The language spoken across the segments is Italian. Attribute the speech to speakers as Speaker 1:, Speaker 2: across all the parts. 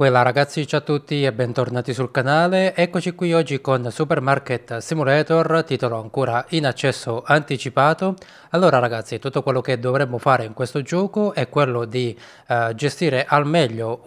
Speaker 1: Quella ragazzi ciao a tutti e bentornati sul canale, eccoci qui oggi con Supermarket Simulator, titolo ancora in accesso anticipato. Allora ragazzi, tutto quello che dovremmo fare in questo gioco è quello di eh, gestire al meglio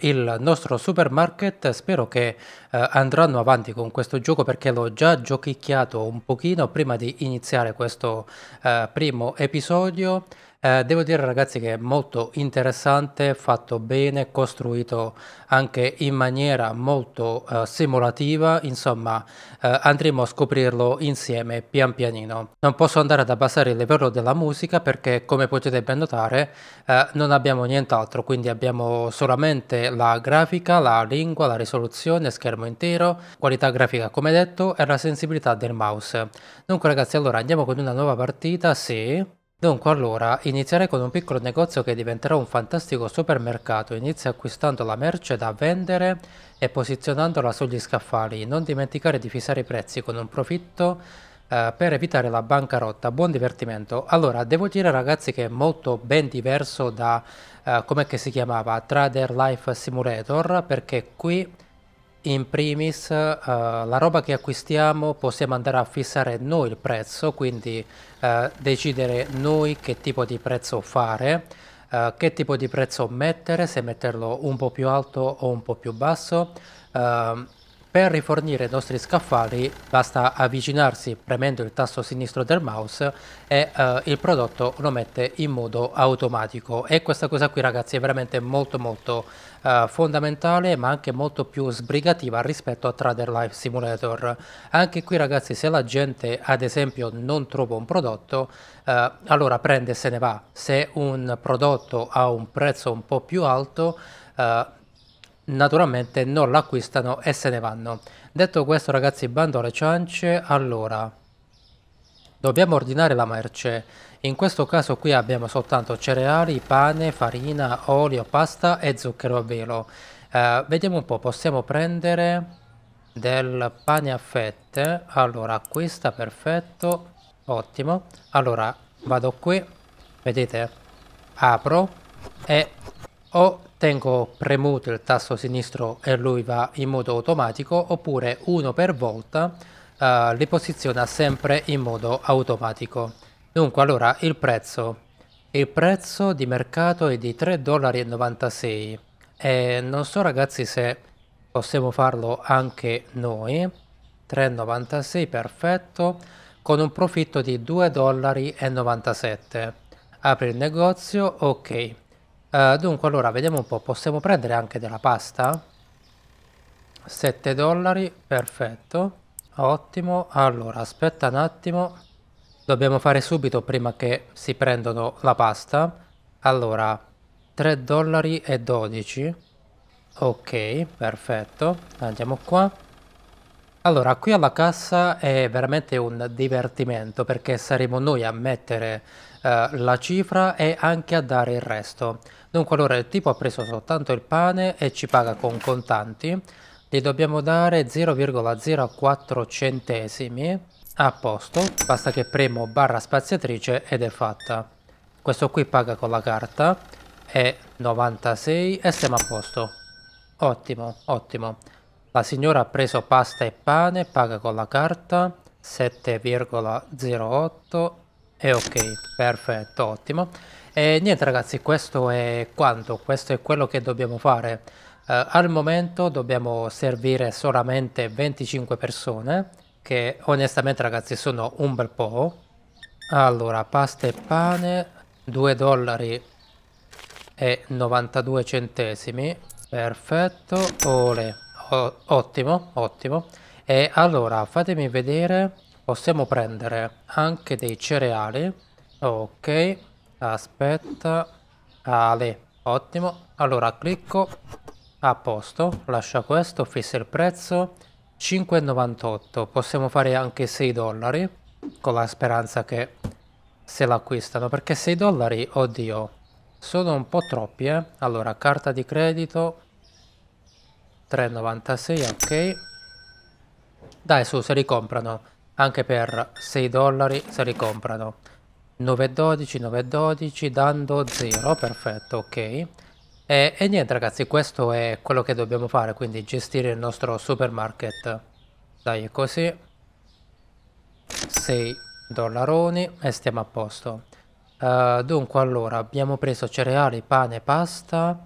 Speaker 1: il nostro supermarket, spero che eh, andranno avanti con questo gioco perché l'ho già giochicchiato un pochino prima di iniziare questo eh, primo episodio. Eh, devo dire ragazzi che è molto interessante, fatto bene, costruito anche in maniera molto eh, simulativa, insomma eh, andremo a scoprirlo insieme pian pianino. Non posso andare ad abbassare il livello della musica perché come potete ben notare eh, non abbiamo nient'altro, quindi abbiamo solamente la grafica, la lingua, la risoluzione, schermo intero, qualità grafica come detto e la sensibilità del mouse. Dunque ragazzi allora andiamo con una nuova partita, sì... Dunque allora, iniziare con un piccolo negozio che diventerà un fantastico supermercato, inizia acquistando la merce da vendere e posizionandola sugli scaffali, non dimenticare di fissare i prezzi con un profitto eh, per evitare la bancarotta, buon divertimento. Allora, devo dire ragazzi che è molto ben diverso da, eh, come si chiamava, Trader Life Simulator, perché qui in primis uh, la roba che acquistiamo possiamo andare a fissare noi il prezzo, quindi uh, decidere noi che tipo di prezzo fare, uh, che tipo di prezzo mettere, se metterlo un po' più alto o un po' più basso, ehm, per rifornire i nostri scaffali basta avvicinarsi premendo il tasto sinistro del mouse e eh, il prodotto lo mette in modo automatico e questa cosa qui ragazzi è veramente molto molto eh, fondamentale ma anche molto più sbrigativa rispetto a Trader Life Simulator. Anche qui ragazzi se la gente ad esempio non trova un prodotto eh, allora prende e se ne va. Se un prodotto ha un prezzo un po' più alto Eh, naturalmente non l'acquistano e se ne vanno. Detto questo ragazzi bando alle ciance, allora dobbiamo ordinare la merce. In questo caso qui abbiamo soltanto cereali, pane, farina, olio, pasta e zucchero a velo. Uh, vediamo un po', possiamo prendere del pane a fette. Allora, acquista, perfetto, ottimo. Allora, vado qui, vedete, apro e ho oh, tengo premuto il tasto sinistro e lui va in modo automatico oppure uno per volta eh, li posiziona sempre in modo automatico. Dunque allora il prezzo. Il prezzo di mercato è di 3,96 dollari e non so ragazzi se possiamo farlo anche noi. 3,96 perfetto con un profitto di 2,97 dollari. Apri il negozio, ok. Uh, dunque, allora, vediamo un po'. Possiamo prendere anche della pasta? 7 dollari, perfetto. Ottimo. Allora, aspetta un attimo. Dobbiamo fare subito prima che si prendano la pasta. Allora, 3 dollari e 12. Ok, perfetto. Andiamo qua. Allora, qui alla cassa è veramente un divertimento perché saremo noi a mettere eh, la cifra e anche a dare il resto. Dunque allora il tipo ha preso soltanto il pane e ci paga con contanti, gli dobbiamo dare 0,04 centesimi, a posto, basta che premo barra spaziatrice ed è fatta. Questo qui paga con la carta, è 96 e siamo a posto. Ottimo, ottimo. La signora ha preso pasta e pane, paga con la carta, 7,08 e eh, ok, perfetto, ottimo. E niente ragazzi, questo è quanto, questo è quello che dobbiamo fare. Uh, al momento dobbiamo servire solamente 25 persone, che onestamente ragazzi sono un bel po'. Allora, pasta e pane, 2 dollari e 92 centesimi, perfetto, ole, o ottimo, ottimo. E allora, fatemi vedere possiamo prendere anche dei cereali ok aspetta ale ottimo allora clicco a posto lascia questo fissa il prezzo 5,98 possiamo fare anche 6 dollari con la speranza che se l'acquistano perché 6 dollari oddio sono un po' troppi eh allora carta di credito 3,96 ok dai su se li comprano anche per 6 dollari se li comprano 9,12 9,12 dando 0 perfetto ok e, e niente ragazzi questo è quello che dobbiamo fare quindi gestire il nostro supermarket dai così 6 dollaroni e stiamo a posto uh, dunque allora abbiamo preso cereali pane pasta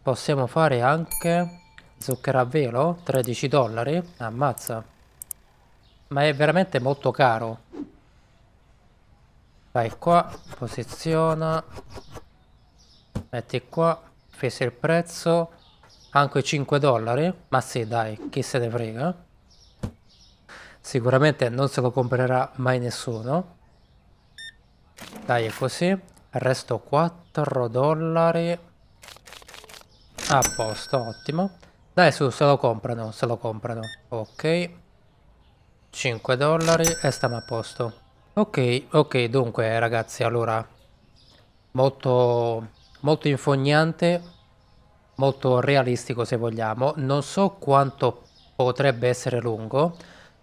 Speaker 1: possiamo fare anche zucchero a velo 13 dollari ammazza ma è veramente molto caro. Vai qua, posiziona. Metti qua, fece il prezzo. Anche 5 dollari. Ma sì, dai, chi se ne frega. Sicuramente non se lo comprerà mai nessuno. Dai, è così. Resto 4 dollari. A posto, ottimo. Dai su, se lo comprano, se lo comprano. Ok. 5 dollari e stiamo a posto. Ok, ok, dunque ragazzi, allora, molto, molto infognante, molto realistico se vogliamo. Non so quanto potrebbe essere lungo,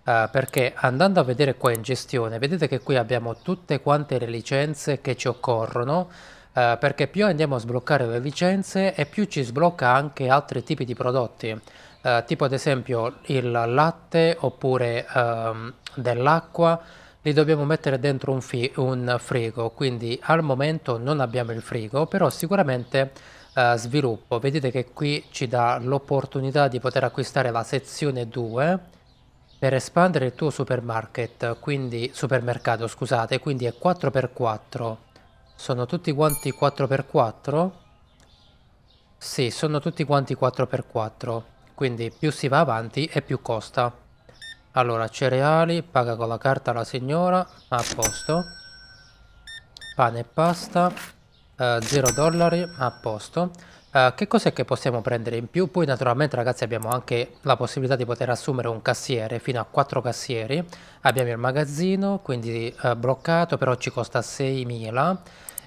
Speaker 1: eh, perché andando a vedere qua in gestione, vedete che qui abbiamo tutte quante le licenze che ci occorrono, Uh, perché più andiamo a sbloccare le licenze e più ci sblocca anche altri tipi di prodotti eh, tipo ad esempio il latte oppure ehm, dell'acqua, li dobbiamo mettere dentro un, un, frigo, quindi al momento non abbiamo il frigo, però sicuramente eh, sviluppo. Vedete che qui ci dà l'opportunità di poter acquistare la sezione 2 per espandere il tuo supermarket, quindi supermercato, scusate, quindi è 4x4. Sono tutti quanti 4x4? Sì, sono tutti quanti 4x4 quindi più si va avanti e più costa. Allora, cereali, paga con la carta la signora, a posto. Pane e pasta, 0 eh, dollari, a posto. Eh, che cos'è che possiamo prendere in più? Poi naturalmente ragazzi abbiamo anche la possibilità di poter assumere un cassiere, fino a 4 cassieri. Abbiamo il magazzino, quindi eh, bloccato, però ci costa 6.000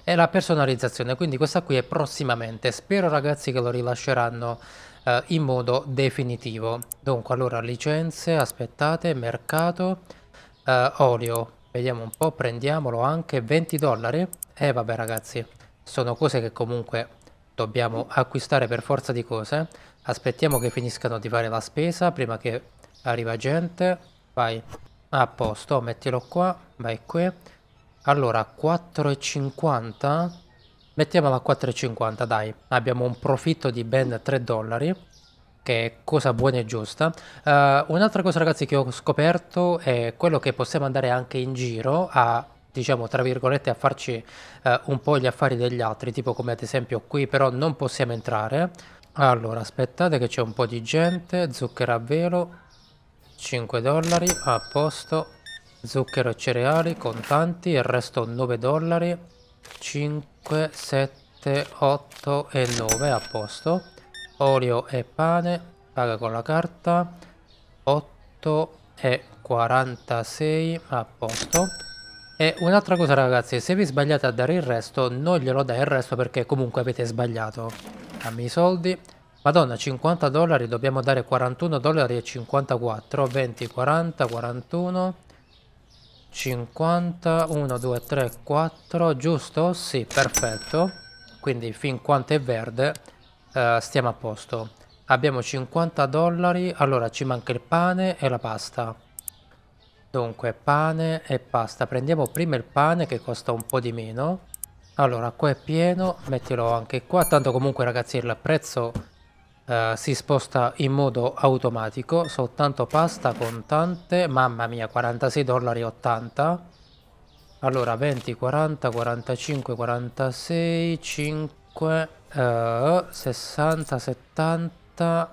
Speaker 1: e la personalizzazione, quindi questa qui è prossimamente, spero ragazzi che lo rilasceranno eh, in modo definitivo. Dunque allora licenze, aspettate, mercato, eh, olio, vediamo un po', prendiamolo anche 20 dollari e eh, vabbè ragazzi, sono cose che comunque dobbiamo acquistare per forza di cose. Aspettiamo che finiscano di fare la spesa prima che arriva gente, vai a posto, mettilo qua, vai qui allora, 4,50? Mettiamola a 4,50, dai. Abbiamo un profitto di ben 3 dollari, che è cosa buona e giusta. Uh, un'altra cosa, ragazzi, che ho scoperto è quello che possiamo andare anche in giro a diciamo tra virgolette a farci uh, un po' gli affari degli altri tipo come ad esempio qui però non possiamo entrare allora aspettate che c'è un po' di gente zucchero a velo 5 dollari a posto zucchero e cereali, contanti, il resto 9 dollari, 5, 7, 8 e 9 a posto, olio e pane, paga con la carta, 8 e 46 a posto. E un'altra cosa ragazzi, se vi sbagliate a dare il resto, non glielo dai il resto perché comunque avete sbagliato. Dammi i soldi. Madonna, 50 dollari, dobbiamo dare 41 dollari e 54, 20, 40, 41, 50, 1, 2, 3, 4, giusto? Sì, perfetto. Quindi fin quanto è verde eh, stiamo a posto. Abbiamo 50 dollari, allora ci manca il pane e la pasta. Dunque, pane e pasta. Prendiamo prima il pane che costa un po' di meno. Allora, qua è pieno, mettilo anche qua. Tanto comunque ragazzi il prezzo eh, si sposta in modo automatico, soltanto pasta contante, mamma mia 46 dollari 80 allora 20, 40, 45, 46, 5, eh, 60, 70,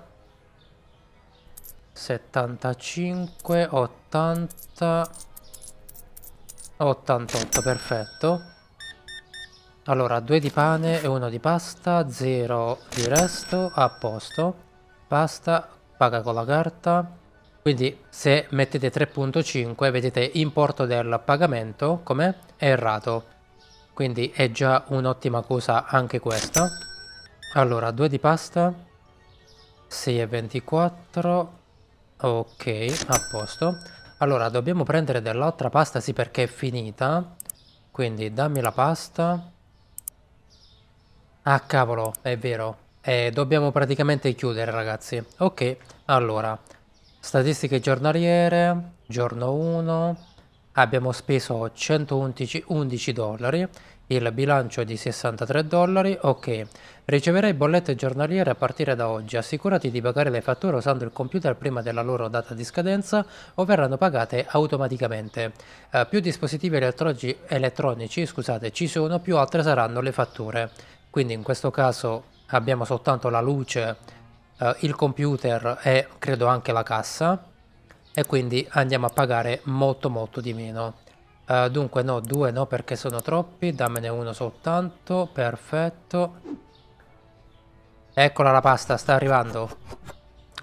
Speaker 1: 75, 80, 88, perfetto. Allora, due di pane e uno di pasta, zero di resto, a posto. Pasta, paga con la carta. Quindi se mettete 3.5 vedete importo del pagamento, com'è? È errato. Quindi è già un'ottima cosa anche questa. Allora, due di pasta. 6.24. Ok, a posto. Allora, dobbiamo prendere dell'altra pasta, sì, perché è finita. Quindi dammi la pasta. Ah cavolo, è vero. Eh, dobbiamo praticamente chiudere ragazzi. Ok, allora, statistiche giornaliere, giorno 1, abbiamo speso 111 11 dollari, il bilancio è di 63 dollari, ok. Riceverai bollette giornaliere a partire da oggi, assicurati di pagare le fatture usando il computer prima della loro data di scadenza o verranno pagate automaticamente. Eh, più dispositivi elettronici scusate, ci sono, più altre saranno le fatture. Quindi in questo caso abbiamo soltanto la luce, eh, il computer e credo anche la cassa e quindi andiamo a pagare molto molto di meno. Uh, dunque no, due no perché sono troppi, dammene uno soltanto, perfetto. Eccola la pasta, sta arrivando.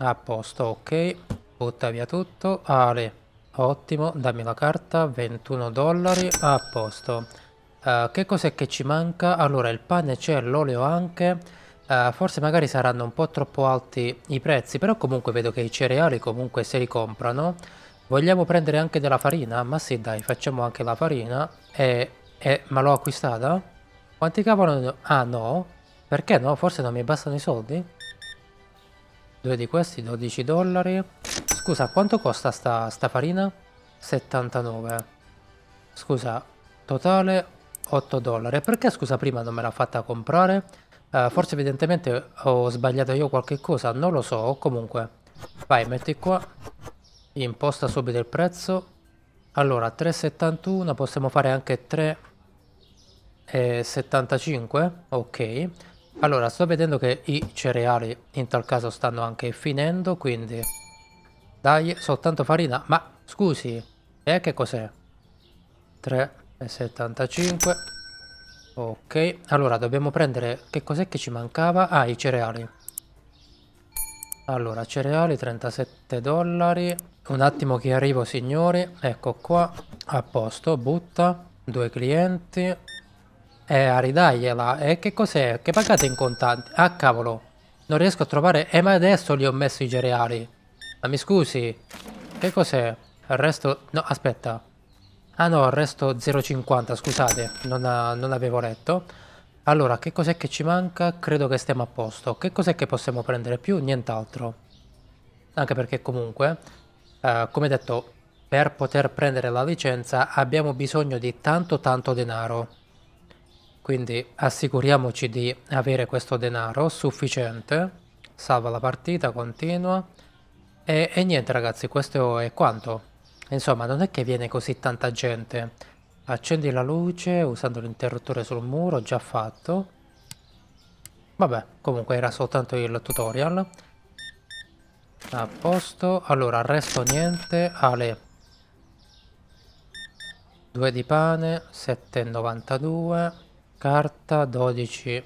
Speaker 1: A posto, ok. Butta via tutto. Ale, ottimo, dammi la carta, 21 dollari, a posto. Uh, che cos'è che ci manca? Allora il pane c'è, l'olio anche, uh, forse magari saranno un po' troppo alti i prezzi, però comunque vedo che i cereali comunque se li comprano. Vogliamo prendere anche della farina? Ma sì dai, facciamo anche la farina. E, e ma l'ho acquistata? Quanti cavolo? Ah no? Perché no? Forse non mi bastano i soldi? Due di questi, 12 dollari. Scusa, quanto costa sta, sta farina? 79. Scusa, totale 8 dollari. Perché scusa prima non me l'ha fatta comprare? Uh, forse evidentemente ho sbagliato io qualche cosa, non lo so, comunque. Vai, metti qua. Imposta subito il prezzo. Allora, 3,71, possiamo fare anche 3,75, ok. Allora, sto vedendo che i cereali in tal caso stanno anche finendo, quindi... Dai, soltanto farina. Ma, scusi, e eh, che cos'è? 3, 75 ok allora dobbiamo prendere che cos'è che ci mancava ah i cereali allora cereali 37 dollari un attimo che arrivo signori ecco qua a posto butta due clienti eh aridagliela e eh, che cos'è che pagate in contanti ah cavolo non riesco a trovare eh ma adesso gli ho messo i cereali ma mi scusi che cos'è il resto no aspetta Ah no, arresto 0,50, scusate, non, ha, non avevo letto. Allora, che cos'è che ci manca? Credo che stiamo a posto. Che cos'è che possiamo prendere più? Nient'altro. Anche perché comunque, eh, come detto, per poter prendere la licenza abbiamo bisogno di tanto tanto denaro. Quindi assicuriamoci di avere questo denaro sufficiente. Salva la partita, continua. E, e niente ragazzi, questo è quanto. Insomma, non è che viene così tanta gente. Accendi la luce usando l'interruttore sul muro, già fatto. Vabbè, comunque era soltanto il tutorial. A posto. Allora, al resto niente. Ale. 2 di pane, 7,92. Carta, 12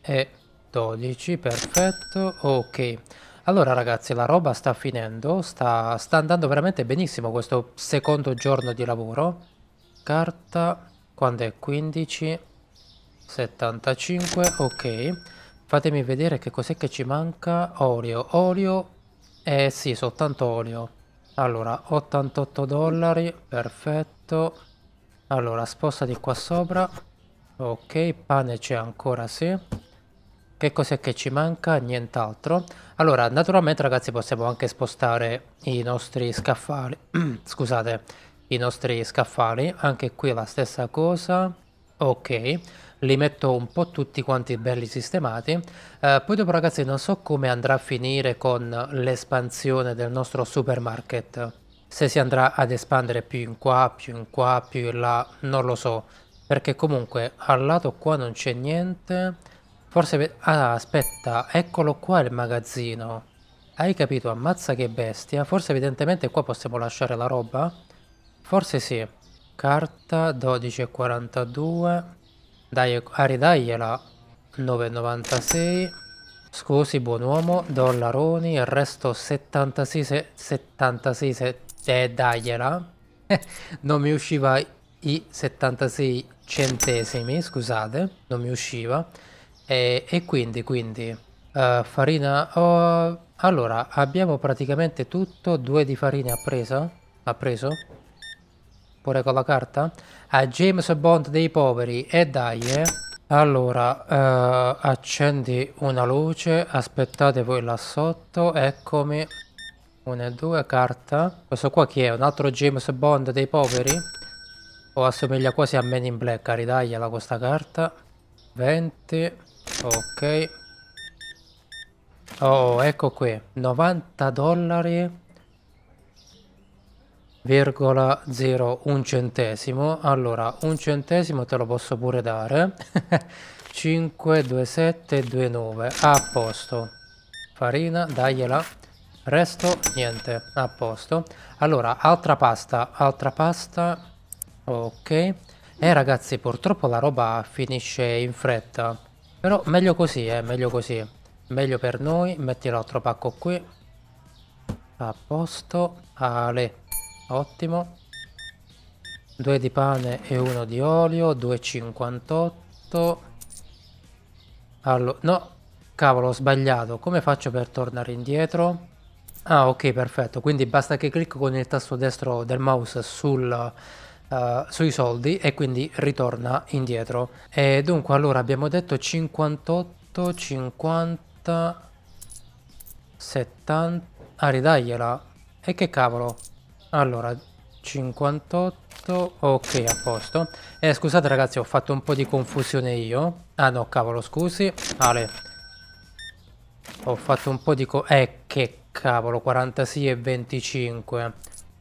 Speaker 1: e 12, perfetto. Ok. Allora ragazzi, la roba sta finendo, sta, sta andando veramente benissimo questo secondo giorno di lavoro. Carta, quando è 15, 75, ok. Fatemi vedere che cos'è che ci manca. Olio, olio, eh sì, soltanto olio. Allora, 88 dollari, perfetto. Allora, sposta di qua sopra. Ok, pane c'è ancora, sì. Che cos'è che ci manca? Nient'altro. Allora, naturalmente ragazzi possiamo anche spostare i nostri scaffali, scusate, i nostri scaffali, anche qui la stessa cosa, ok, li metto un po' tutti quanti belli sistemati, eh, poi dopo ragazzi non so come andrà a finire con l'espansione del nostro supermarket, se si andrà ad espandere più in qua, più in qua, più in là, non lo so, perché comunque al lato qua non c'è niente Forse... Ah, aspetta, eccolo qua il magazzino. Hai capito, ammazza che bestia. Forse evidentemente qua possiamo lasciare la roba? Forse sì. Carta 12,42. Dai, ridagliela. 9,96. Scusi, buon uomo. Dollaroni. Il resto 76... 76... Se... Eh, dagliela. non mi usciva i 76 centesimi, scusate. Non mi usciva. E, e quindi, quindi uh, farina... Oh, allora, abbiamo praticamente tutto. Due di farina ha preso? Ha preso? Pure con la carta? A James Bond dei poveri. E dai, eh. Allora, uh, accendi una luce. Aspettate voi là sotto. Eccomi. Una e due, carta. Questo qua chi è? Un altro James Bond dei poveri? O assomiglia quasi a Men in Black, ridagliela questa carta. 20 Ok. Oh, ecco qui. 90 dollari. Virgola 0 un centesimo. Allora, un centesimo te lo posso pure dare. 5, 2, 7, 2, 9. A posto. Farina, dagliela. Resto, niente. A posto. Allora, altra pasta. Altra pasta. Ok. Eh ragazzi, purtroppo la roba finisce in fretta. Però meglio così, eh, meglio così. Meglio per noi, metti l'altro pacco qui. A posto. Ale. Ottimo. Due di pane e uno di olio, 2,58. Allora, no, cavolo, ho sbagliato. Come faccio per tornare indietro? Ah, ok, perfetto. Quindi basta che clicco con il tasto destro del mouse sul uh, sui soldi e quindi ritorna indietro. E dunque allora abbiamo detto 58, 50, 70... Ah, ridagliela. E che cavolo? Allora, 58 ok a posto eh, scusate ragazzi ho fatto un po' di confusione io ah no cavolo scusi Ale ho fatto un po' di co eh che cavolo 46 e 25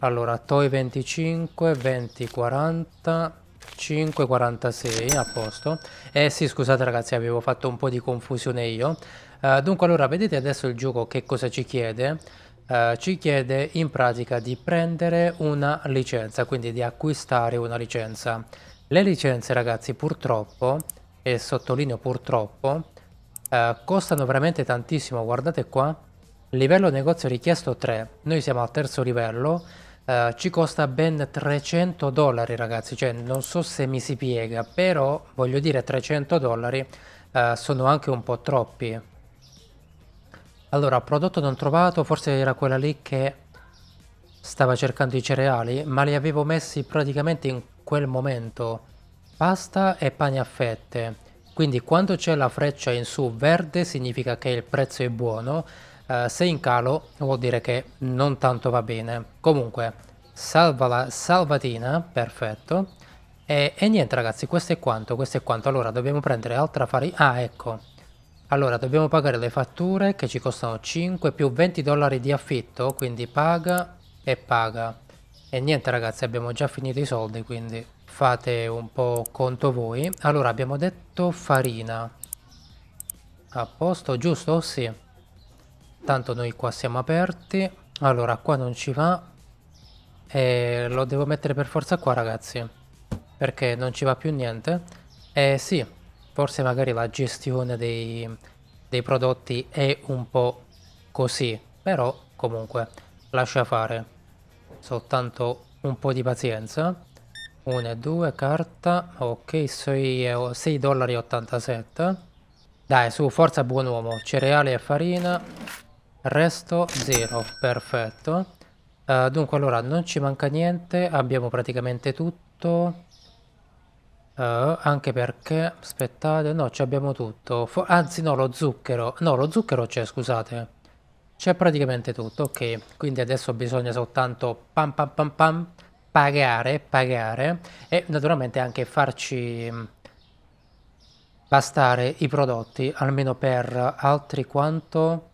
Speaker 1: allora, Toy 25, 20, 40, 5, 46, a posto. Eh sì, scusate ragazzi, avevo fatto un po' di confusione io. Uh, dunque, allora, vedete adesso il gioco che cosa ci chiede? Uh, ci chiede in pratica di prendere una licenza, quindi di acquistare una licenza. Le licenze, ragazzi, purtroppo, e sottolineo purtroppo, uh, costano veramente tantissimo, guardate qua. Livello negozio richiesto 3, noi siamo al terzo livello, eh, ci costa ben 300 dollari ragazzi, cioè non so se mi si piega, però voglio dire 300 dollari uh, sono anche un po' troppi. Allora, prodotto non trovato, forse era quella lì che stava cercando i cereali, ma li avevo messi praticamente in quel momento. Pasta e pane a fette. Quindi quando c'è la freccia in su verde significa che il prezzo è buono, eh, se in calo vuol dire che non tanto va bene. Comunque, salva la salvatina, perfetto. E, e niente ragazzi, questo è quanto, questo è quanto. Allora, dobbiamo prendere altra farina. Ah, ecco. Allora, dobbiamo pagare le fatture che ci costano 5 più 20 dollari di affitto, quindi paga e paga. E niente ragazzi, abbiamo già finito i soldi, quindi fate un po' conto voi. Allora, abbiamo detto farina. A posto, giusto? Sì. Tanto noi qua siamo aperti. Allora, qua non ci va. E lo devo mettere per forza qua, ragazzi. Perché non ci va più niente. Eh sì, forse magari la gestione dei, dei prodotti è un po' così. Però, comunque, lascia fare. Soltanto un po' di pazienza. 1 e 2, carta. Ok, 6, 6 dollari 87. Dai, su, forza buon uomo. Cereali e farina resto 0 perfetto uh, dunque allora non ci manca niente abbiamo praticamente tutto Uh, anche perché, aspettate, no, ci abbiamo tutto. For anzi, no, lo zucchero. No, lo zucchero c'è, scusate. C'è praticamente tutto, ok. Quindi adesso bisogna soltanto pam pam pam pam pagare, pagare e naturalmente anche farci mm, bastare i prodotti, almeno per altri quanto...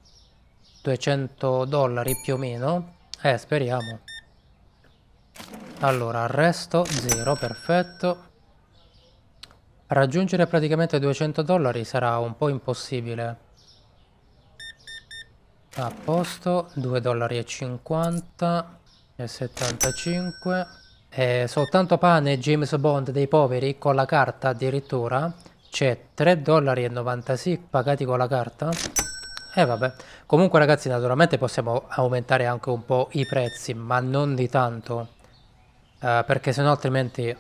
Speaker 1: 200 dollari più o meno. Eh, speriamo. Allora, arresto zero, perfetto. Raggiungere praticamente 200 dollari sarà un po' impossibile. A posto, 2 dollari e 50 e 75. E eh, soltanto pane James Bond dei poveri con la carta addirittura. C'è 3 dollari e 96 pagati con la carta. E eh vabbè, comunque ragazzi naturalmente possiamo aumentare anche un po' i prezzi, ma non di tanto, eh, perché sennò altrimenti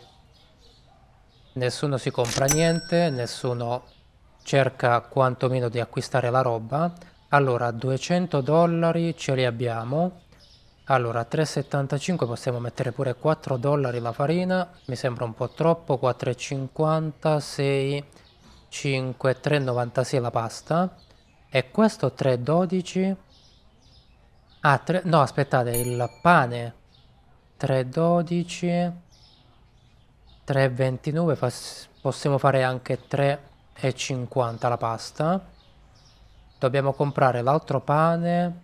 Speaker 1: nessuno si compra niente, nessuno cerca quantomeno di acquistare la roba. Allora, 200 dollari ce li abbiamo. Allora, 3,75 possiamo mettere pure 4 dollari la farina, mi sembra un po' troppo, 4,50, 6, 5, 3,96 la pasta. E questo 3,12? Ah, tre... no, aspettate, il pane. 3,12. 3,29. Fa... Possiamo fare anche 3,50 la pasta. Dobbiamo comprare l'altro pane.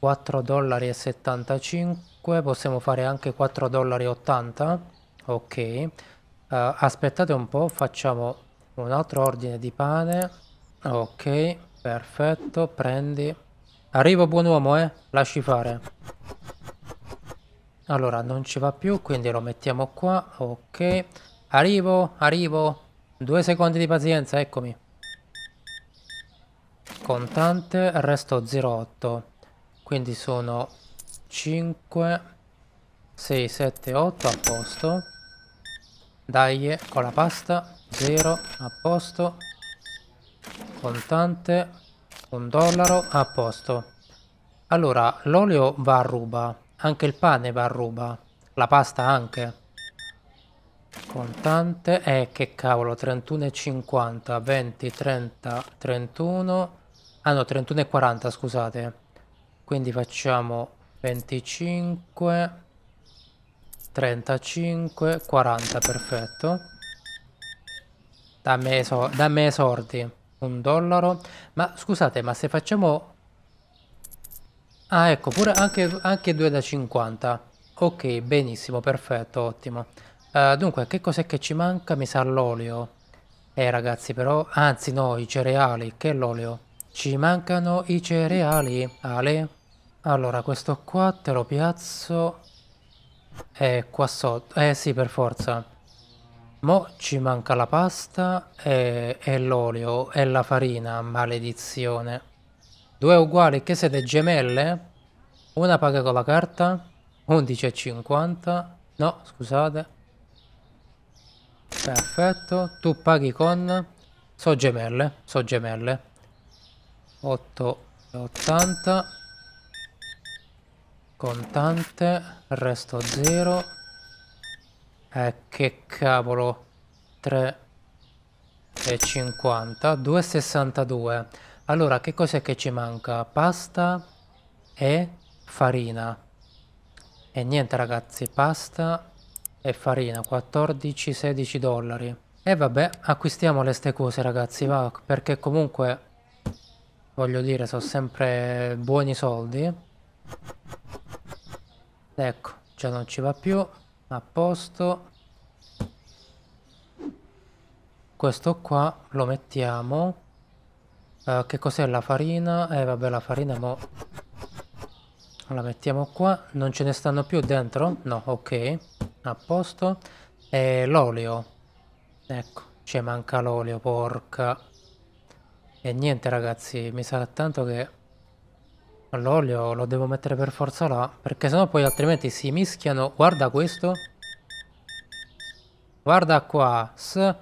Speaker 1: 4,75 dollari. Possiamo fare anche 4,80 dollari. Ok. Uh, aspettate un po', facciamo un altro ordine di pane. Ok. Perfetto, prendi. Arrivo buon uomo, eh. Lasci fare. Allora, non ci va più, quindi lo mettiamo qua. Ok. Arrivo, arrivo. Due secondi di pazienza, eccomi. Contante, resto 0,8. Quindi sono 5, 6, 7, 8, a posto. Dai, con la pasta, 0, a posto contante, un dollaro, a posto. Allora, l'olio va a ruba, anche il pane va a ruba, la pasta anche. Contante, eh che cavolo, 31,50, 20, 30, 31, ah no 31,40 scusate, quindi facciamo 25, 35, 40, perfetto. Dammi, so, dammi un dollaro. Ma scusate, ma se facciamo... Ah, ecco, pure anche, anche 2 da 50. Ok, benissimo, perfetto, ottimo. Uh, dunque, che cos'è che ci manca? Mi sa l'olio. Eh, ragazzi, però... Anzi, no, i cereali. Che l'olio? Ci mancano i cereali, Ale. Allora, questo qua te lo piazzo... è eh, qua sotto. Eh, sì, per forza. Mo ci manca la pasta e, e l'olio e la farina, maledizione. Due uguali, che siete gemelle? Una paga con la carta, 11,50. No, scusate. Perfetto, tu paghi con... So gemelle, so gemelle. 8,80. Contante, resto 0. Eh, che cavolo. 3,50. 2,62. Allora, che cos'è che ci manca? Pasta e farina. E niente ragazzi, pasta e farina, 14-16 dollari. E vabbè, acquistiamo le ste cose ragazzi, va, perché comunque, voglio dire, sono sempre buoni soldi. Ecco, già non ci va più a posto questo qua lo mettiamo uh, che cos'è la farina? eh vabbè la farina mo la mettiamo qua non ce ne stanno più dentro? no ok a posto e l'olio ecco ci manca l'olio porca e niente ragazzi mi sa tanto che L'olio lo devo mettere per forza là, perché sennò poi altrimenti si mischiano. Guarda questo. Guarda qua, S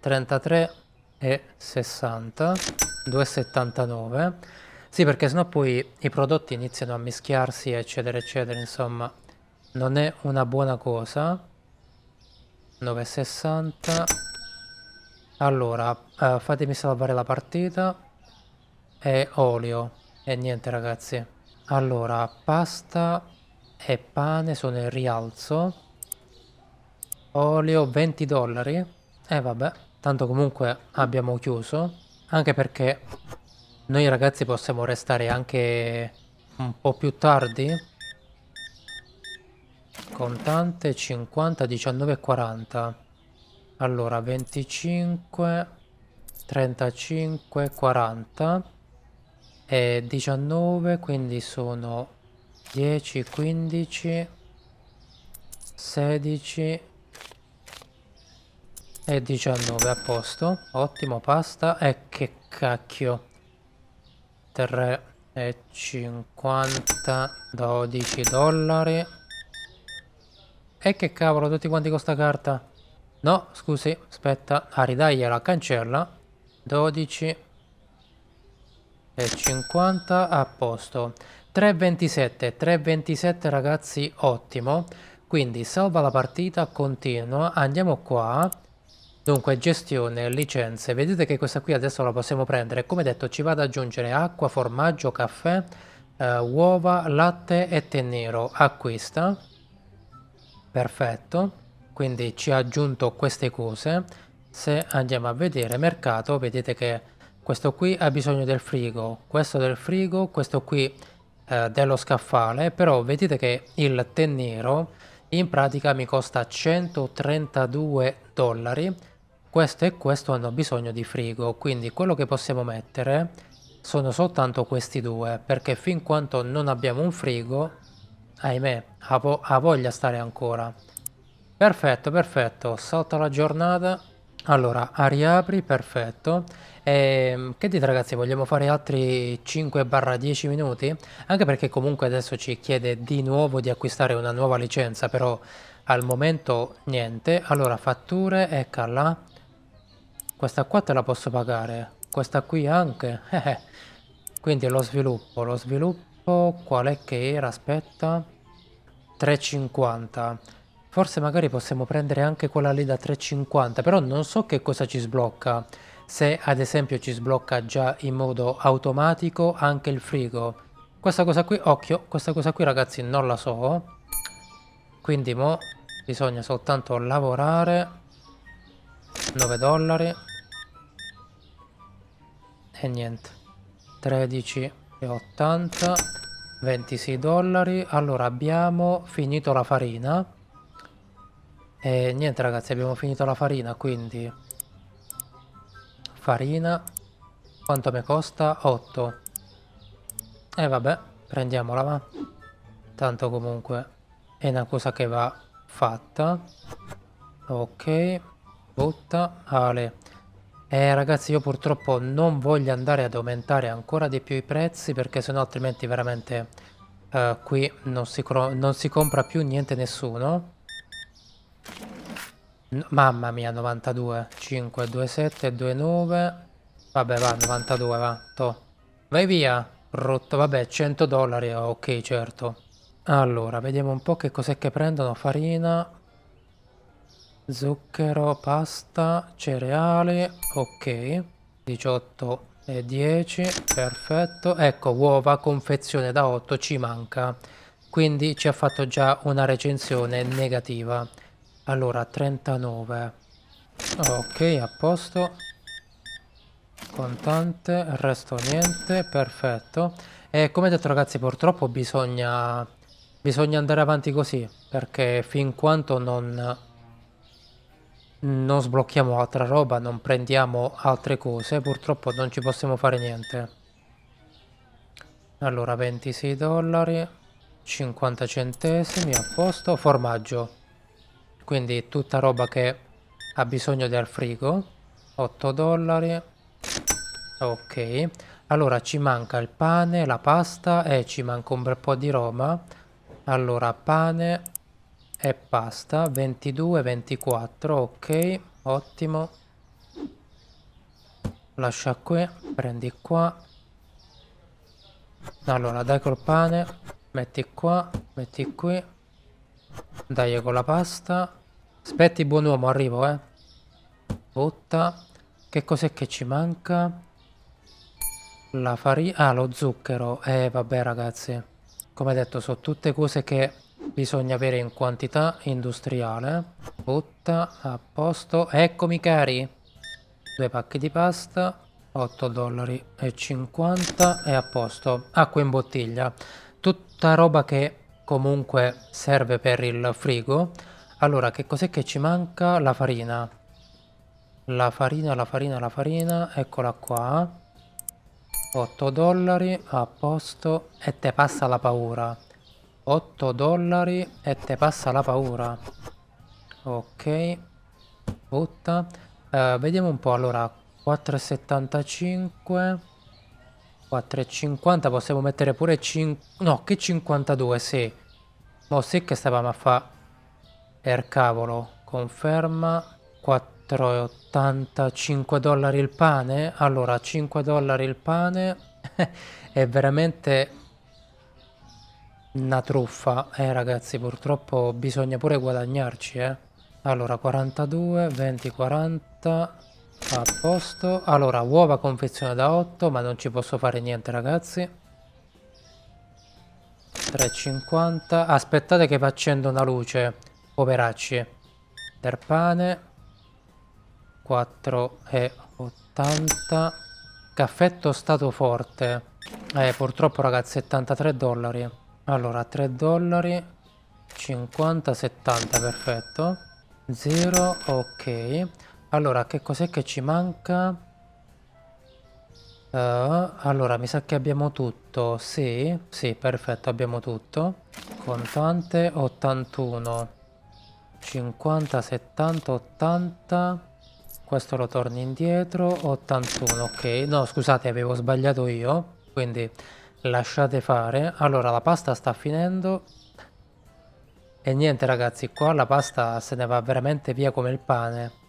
Speaker 1: 33 e 60, 2,79. Sì, perché sennò poi i prodotti iniziano a mischiarsi, eccetera, eccetera, insomma. Non è una buona cosa. 9,60. Allora, eh, fatemi salvare la partita. E olio. E niente ragazzi. Allora, pasta e pane sono in rialzo. Olio 20 dollari. E eh, vabbè, tanto comunque abbiamo chiuso. Anche perché noi ragazzi possiamo restare anche un po' più tardi. Contante 50, 19 40. Allora, 25, 35, 40 è 19 quindi sono 10 15 16 e 19 a posto ottimo pasta e che cacchio 3 e 50 12 dollari e che cavolo tutti quanti con sta carta no scusi aspetta ah ridagliela cancella 12 e 50 a posto 327 327 ragazzi ottimo quindi salva la partita continua andiamo qua Dunque gestione, licenze, vedete che questa qui adesso la possiamo prendere, come detto ci vado ad aggiungere acqua, formaggio, caffè, eh, uova, latte e tè nero, acquista, perfetto, quindi ci ha aggiunto queste cose, se andiamo a vedere mercato vedete che questo qui ha bisogno del frigo, questo del frigo, questo qui eh, dello scaffale, però vedete che il tè nero in pratica mi costa 132 dollari, questo e questo hanno bisogno di frigo, quindi quello che possiamo mettere sono soltanto questi due, perché fin quanto non abbiamo un frigo, ahimè, ha, vo ha voglia stare ancora. Perfetto, perfetto, salta la giornata, allora, riapri, perfetto. Ehm, che dite ragazzi, vogliamo fare altri 5-10 minuti? Anche perché comunque adesso ci chiede di nuovo di acquistare una nuova licenza, però al momento niente. Allora, fatture, eccola. Questa qua te la posso pagare, questa qui anche. Eh, eh. Quindi lo sviluppo, lo sviluppo qual è che era? Aspetta. 3,50. Forse magari possiamo prendere anche quella lì da 350, però non so che cosa ci sblocca. Se ad esempio ci sblocca già in modo automatico anche il frigo. Questa cosa qui, occhio, questa cosa qui ragazzi non la so. Quindi mo bisogna soltanto lavorare. 9 dollari. E niente. 13,80. 26 dollari. Allora abbiamo finito la farina e niente ragazzi, abbiamo finito la farina, quindi... Farina... Quanto mi costa? 8. E vabbè, prendiamola va. Tanto comunque è una cosa che va fatta. Ok, butta. Ale. Eh ragazzi io purtroppo non voglio andare ad aumentare ancora di più i prezzi perché sennò altrimenti veramente eh, qui non si, non si compra più niente nessuno. Mamma mia, 92. 5, 2, 7, 2, 9. Vabbè, va, 92, va. To. Vai via. Rotto, vabbè, 100 dollari. Ok, certo. Allora, vediamo un po' che cos'è che prendono. Farina. Zucchero, pasta, cereali. Ok. 18 e 10. Perfetto. Ecco, uova, confezione da 8 ci manca. Quindi ci ha fatto già una recensione negativa. Allora, 39. Ok, a posto. Contante, il resto niente, perfetto. E come detto ragazzi, purtroppo bisogna, bisogna andare avanti così, perché fin quanto non, non sblocchiamo altra roba, non prendiamo altre cose, purtroppo non ci possiamo fare niente. Allora, 26 dollari, 50 centesimi, a posto, formaggio quindi tutta roba che ha bisogno del frigo 8 dollari ok allora ci manca il pane la pasta e ci manca un bel po' di roba allora pane e pasta 22 24 ok ottimo lascia qui prendi qua allora dai col pane metti qua metti qui dai con la pasta. Aspetti, buon uomo, arrivo, eh. Botta. Che cos'è che ci manca? La farina... Ah, lo zucchero. Eh, vabbè, ragazzi. Come detto, sono tutte cose che bisogna avere in quantità industriale. Botta, a posto. Eccomi, cari. Due pacchi di pasta. 8 dollari e 50 e a posto. Acqua in bottiglia. Tutta roba che comunque serve per il frigo. Allora, che cos'è che ci manca? La farina. La farina, la farina, la farina, eccola qua. 8 dollari, a posto, e te passa la paura. 8 dollari e te passa la paura. Ok, butta. Eh, vediamo un po', allora, 4,75... 4,50 possiamo mettere pure 5... No, che 52, sì. Mo sì che stavamo a fa... Per cavolo. Conferma. 4,85 dollari il pane. Allora, 5 dollari il pane è veramente una truffa. Eh ragazzi, purtroppo bisogna pure guadagnarci, eh. Allora, 42, 20, 40 a posto allora uova confezione da 8 ma non ci posso fare niente ragazzi 3,50 aspettate che vi accendo una luce poveracci del pane 4,80 Caffetto stato forte eh purtroppo ragazzi 73 dollari allora 3 dollari 50 70 perfetto 0 ok allora, che cos'è che ci manca? Uh, allora, mi sa che abbiamo tutto. Sì, sì, perfetto, abbiamo tutto. Contante, 81. 50, 70, 80. Questo lo torni indietro, 81, ok. No, scusate, avevo sbagliato io. Quindi lasciate fare. Allora, la pasta sta finendo. E niente ragazzi, qua la pasta se ne va veramente via come il pane.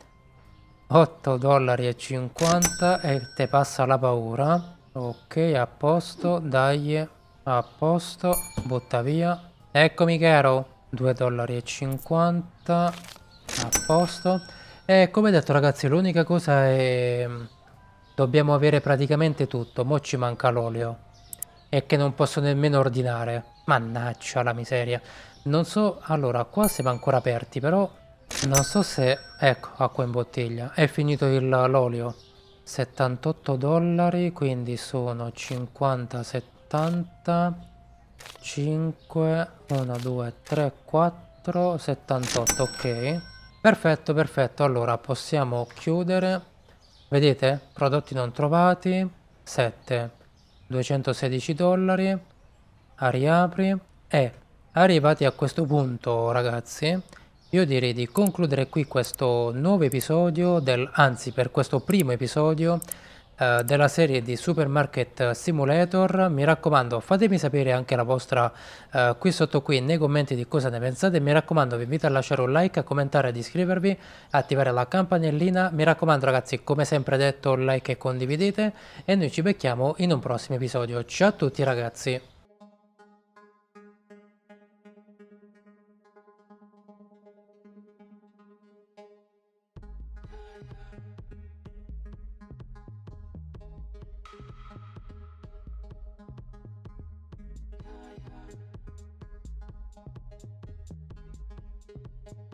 Speaker 1: 8 dollari e 50 e te passa la paura ok a posto dai a posto butta via eccomi caro 2 dollari e 50 a posto e come detto ragazzi l'unica cosa è mm, dobbiamo avere praticamente tutto mo ci manca l'olio e che non posso nemmeno ordinare mannaggia la miseria non so allora qua siamo ancora aperti però non so se... Ecco, acqua in bottiglia. È finito l'olio. 78 dollari, quindi sono 50, 70, 5, 1, 2, 3, 4, 78, ok. Perfetto, perfetto. Allora, possiamo chiudere. Vedete? Prodotti non trovati. 7, 216 dollari. Riapri. E arrivati a questo punto, ragazzi, io direi di concludere qui questo nuovo episodio, del, anzi per questo primo episodio eh, della serie di Supermarket Simulator. Mi raccomando fatemi sapere anche la vostra eh, qui sotto qui nei commenti di cosa ne pensate. Mi raccomando vi invito a lasciare un like, a commentare, ad iscrivervi, attivare la campanellina. Mi raccomando ragazzi come sempre detto like e condividete e noi ci becchiamo in un prossimo episodio. Ciao a tutti ragazzi!